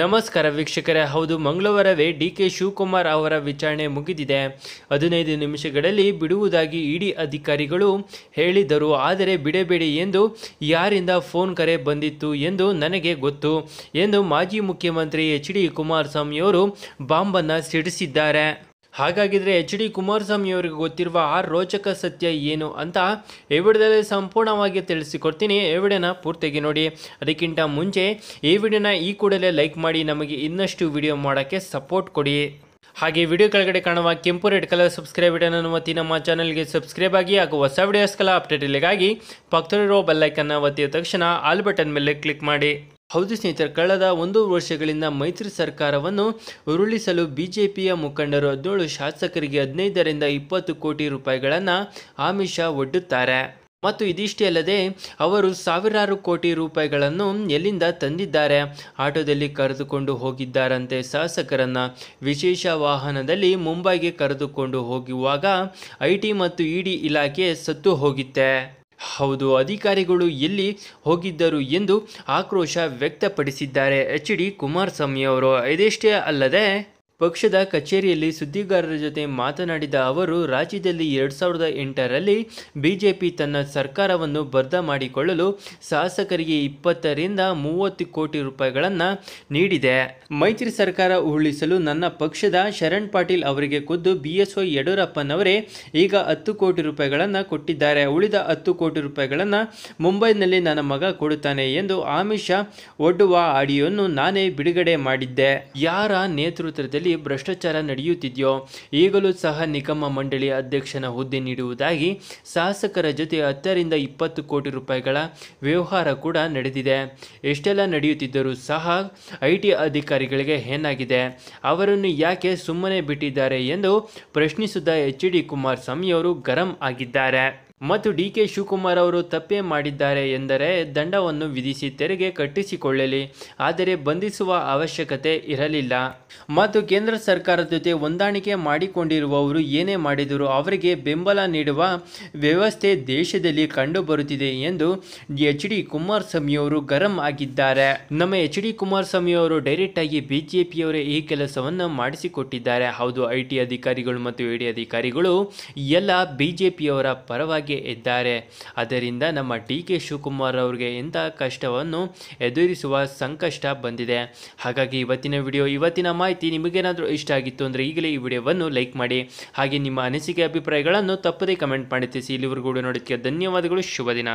ನಮಸ್ಕಾರ ವೀಕ್ಷಕರೇ ಹೌದು ಮಂಗಳವಾರವೇ ಡಿ ಕೆ ಶಿವಕುಮಾರ್ ಅವರ ವಿಚಾರಣೆ ಮುಗಿದಿದೆ ಹದಿನೈದು ನಿಮಿಷಗಳಲ್ಲಿ ಬಿಡುವುದಾಗಿ ಇಡಿ ಅಧಿಕಾರಿಗಳು ಹೇಳಿದರು ಆದರೆ ಬಿಡಬೇಡಿ ಎಂದು ಯಾರಿಂದ ಫೋನ್ ಕರೆ ಬಂದಿತ್ತು ಎಂದು ನನಗೆ ಗೊತ್ತು ಎಂದು ಮಾಜಿ ಮುಖ್ಯಮಂತ್ರಿ ಎಚ್ ಡಿ ಕುಮಾರಸ್ವಾಮಿಯವರು ಬಾಂಬನ್ನು ಸಿಡಿಸಿದ್ದಾರೆ ಹಾಗಾಗಿದ್ರೆ ಎಚ್ ಡಿ ಕುಮಾರಸ್ವಾಮಿಯವರಿಗೆ ಅವರಿಗೆ ಗೊತ್ತಿರುವ ಆ ರೋಚಕ ಸತ್ಯ ಏನು ಅಂತ ಈ ಸಂಪೂರ್ಣವಾಗಿ ತಿಳಿಸಿಕೊಡ್ತೀನಿ ಈ ವಿಡಿಯೋನ ಪೂರ್ತಿಯಾಗಿ ನೋಡಿ ಅದಕ್ಕಿಂತ ಮುಂಚೆ ಈ ವಿಡಿಯೋನ ಈ ಕೂಡಲೇ ಲೈಕ್ ಮಾಡಿ ನಮಗೆ ಇನ್ನಷ್ಟು ವಿಡಿಯೋ ಮಾಡೋಕ್ಕೆ ಸಪೋರ್ಟ್ ಕೊಡಿ ಹಾಗೆ ವಿಡಿಯೋ ಕೆಳಗಡೆ ಕಾಣುವ ಕೆಂಪು ರೆಡ್ ಕಲರ್ ಸಬ್ಸ್ಕ್ರೈಬ್ ಬಟನ್ ಒತ್ತಿ ನಮ್ಮ ಚಾನಲ್ಗೆ ಸಬ್ಸ್ಕ್ರೈಬ್ ಆಗಿ ಹಾಗೂ ಹೊಸ ವಿಡಿಯೋಸ್ಗಳ ಅಪ್ಡೇಟ್ಗಳಿಗಾಗಿ ಪಕ್ಕದಲ್ಲಿರೋ ಬೆಲ್ಲೈಕನ್ನ ಒತ್ತಿದ ತಕ್ಷಣ ಆಲ್ ಬಟನ್ ಮೇಲೆ ಕ್ಲಿಕ್ ಮಾಡಿ ಹೌದು ಸ್ನೇಹಿತರೆ ಕಳೆದ ಒಂದು ವರ್ಷಗಳಿಂದ ಮೈತ್ರಿ ಸರ್ಕಾರವನ್ನು ಉರುಳಿಸಲು ಪಿಯ ಮುಖಂಡರು ಹದಿನೇಳು ಶಾಸಕರಿಗೆ ಹದಿನೈದರಿಂದ ಇಪ್ಪತ್ತು ಕೋಟಿ ರೂಪಾಯಿಗಳನ್ನು ಆಮಿಷ ಒಡ್ಡುತ್ತಾರೆ ಮತ್ತು ಇದಿಷ್ಟೇ ಅಲ್ಲದೆ ಅವರು ಸಾವಿರಾರು ಕೋಟಿ ರೂಪಾಯಿಗಳನ್ನು ಎಲ್ಲಿಂದ ತಂದಿದ್ದಾರೆ ಆಟೋದಲ್ಲಿ ಕರೆದುಕೊಂಡು ಹೋಗಿದ್ದಾರಂತೆ ಶಾಸಕರನ್ನು ವಿಶೇಷ ವಾಹನದಲ್ಲಿ ಮುಂಬೈಗೆ ಕರೆದುಕೊಂಡು ಹೋಗುವಾಗ ಐ ಟಿ ಮತ್ತು ಇಡಿ ಇಲಾಖೆ ಸತ್ತು ಹೋಗಿತ್ತೆ ಹೌದು ಅಧಿಕಾರಿಗಳು ಎಲ್ಲಿ ಹೋಗಿದ್ದರು ಎಂದು ಆಕ್ರೋಶ ವ್ಯಕ್ತಪಡಿಸಿದ್ದಾರೆ ಎಚ್ ಡಿ ಕುಮಾರಸ್ವಾಮಿ ಅವರು ಇದಿಷ್ಟೇ ಅಲ್ಲದೆ ಪಕ್ಷದ ಕಚೇರಿಯಲ್ಲಿ ಸುದ್ದಿಗಾರರ ಜೊತೆ ಮಾತನಾಡಿದ ಅವರು ರಾಜ್ಯದಲ್ಲಿ ಎರಡು ಸಾವಿರದ ಎಂಟರಲ್ಲಿ ಬಿಜೆಪಿ ತನ್ನ ಸರ್ಕಾರವನ್ನು ಬದ್ಧ ಮಾಡಿಕೊಳ್ಳಲು ಶಾಸಕರಿಗೆ ಇಪ್ಪತ್ತರಿಂದ ಮೂವತ್ತು ಕೋಟಿ ರೂಪಾಯಿಗಳನ್ನು ನೀಡಿದೆ ಮೈತ್ರಿ ಸರ್ಕಾರ ಉರುಳಿಸಲು ನನ್ನ ಪಕ್ಷದ ಶರಣ್ ಪಾಟೀಲ್ ಅವರಿಗೆ ಖುದ್ದು ಬಿ ಎಸ್ ಯಡಿಯೂರಪ್ಪನವರೇ ಈಗ ಹತ್ತು ಕೋಟಿ ರೂಪಾಯಿಗಳನ್ನು ಕೊಟ್ಟಿದ್ದಾರೆ ಉಳಿದ ಹತ್ತು ಕೋಟಿ ರೂಪಾಯಿಗಳನ್ನು ಮುಂಬೈನಲ್ಲಿ ನನ್ನ ಮಗ ಕೊಡುತ್ತಾನೆ ಎಂದು ಆಮಿಷ ಒಡ್ಡುವ ಆಡಿಯೋನ್ನು ನಾನೇ ಬಿಡುಗಡೆ ಮಾಡಿದ್ದೆ ಯಾರ ನೇತೃತ್ವದಲ್ಲಿ ಭ್ರಷ್ಟಾಚಾರ ನಡೆಯುತ್ತಿದೆಯೋ ಈಗಲೂ ಸಹ ನಿಗಮ ಮಂಡಳಿ ಅಧ್ಯಕ್ಷನ ಹುದ್ದೆ ನೀಡುವುದಾಗಿ ಶಾಸಕರ ಜೊತೆ ಹತ್ತರಿಂದ ಇಪ್ಪತ್ತು ಕೋಟಿ ರೂಪಾಯಿಗಳ ವ್ಯವಹಾರ ಕೂಡ ನಡೆದಿದೆ ಎಷ್ಟೆಲ್ಲ ನಡೆಯುತ್ತಿದ್ದರೂ ಸಹ ಐ ಟಿ ಅಧಿಕಾರಿಗಳಿಗೆ ಏನಾಗಿದೆ ಅವರನ್ನು ಯಾಕೆ ಸುಮ್ಮನೆ ಬಿಟ್ಟಿದ್ದಾರೆ ಎಂದು ಪ್ರಶ್ನಿಸಿದ ಎಚ್ ಡಿ ಕುಮಾರಸ್ವಾಮಿ ಅವರು ಗರಂ ಆಗಿದ್ದಾರೆ ಮತ್ತು ಡಿ ಕೆ ಶಿವಕುಮಾರ್ ಅವರು ತಪ್ಪೇ ಮಾಡಿದ್ದಾರೆ ಎಂದರೆ ದಂಡವನ್ನು ವಿಧಿಸಿ ತೆರಿಗೆ ಕಟ್ಟಿಸಿಕೊಳ್ಳಲಿ ಆದರೆ ಬಂಧಿಸುವ ಅವಶ್ಯಕತೆ ಇರಲಿಲ್ಲ ಮತ್ತು ಕೇಂದ್ರ ಸರ್ಕಾರದ ಜೊತೆ ಹೊಂದಾಣಿಕೆ ಮಾಡಿಕೊಂಡಿರುವವರು ಏನೇ ಮಾಡಿದರೂ ಅವರಿಗೆ ಬೆಂಬಲ ನೀಡುವ ವ್ಯವಸ್ಥೆ ದೇಶದಲ್ಲಿ ಕಂಡುಬರುತ್ತಿದೆ ಎಂದು ಎಚ್ ಡಿ ಕುಮಾರಸ್ವಾಮಿಯವರು ಗರಂ ಆಗಿದ್ದಾರೆ ನಮ್ಮ ಎಚ್ ಡಿ ಕುಮಾರಸ್ವಾಮಿ ಅವರು ಡೈರೆಕ್ಟ್ ಆಗಿ ಬಿಜೆಪಿಯವರೇ ಈ ಕೆಲಸವನ್ನು ಮಾಡಿಸಿಕೊಟ್ಟಿದ್ದಾರೆ ಹೌದು ಐ ಟಿ ಅಧಿಕಾರಿಗಳು ಮತ್ತು ಡಿ ಅಧಿಕಾರಿಗಳು ಎಲ್ಲ ಬಿಜೆಪಿಯವರ ಪರವಾಗಿ ಬೆಳಗ್ಗೆ ಇದ್ದಾರೆ ಅದರಿಂದ ನಮ್ಮ ಡಿ ಕೆ ಶಿವಕುಮಾರ್ ಅವರಿಗೆ ಇಂಥ ಕಷ್ಟವನ್ನು ಎದುರಿಸುವ ಸಂಕಷ್ಟ ಬಂದಿದೆ ಹಾಗಾಗಿ ಇವತ್ತಿನ ವಿಡಿಯೋ ಇವತ್ತಿನ ಮಾಹಿತಿ ನಿಮಗೇನಾದರೂ ಇಷ್ಟ ಆಗಿತ್ತು ಅಂದರೆ ಈಗಲೇ ಈ ವಿಡಿಯೋವನ್ನು ಲೈಕ್ ಮಾಡಿ ಹಾಗೆ ನಿಮ್ಮ ಅನಿಸಿಕೆ ಅಭಿಪ್ರಾಯಗಳನ್ನು ತಪ್ಪದೇ ಕಮೆಂಟ್ ಮಾಡಿ ತಿಳಿಸಿ ಇಲ್ಲಿವರೆಗೂ ನೋಡೋದಕ್ಕೆ ಧನ್ಯವಾದಗಳು ಶುಭ ದಿನ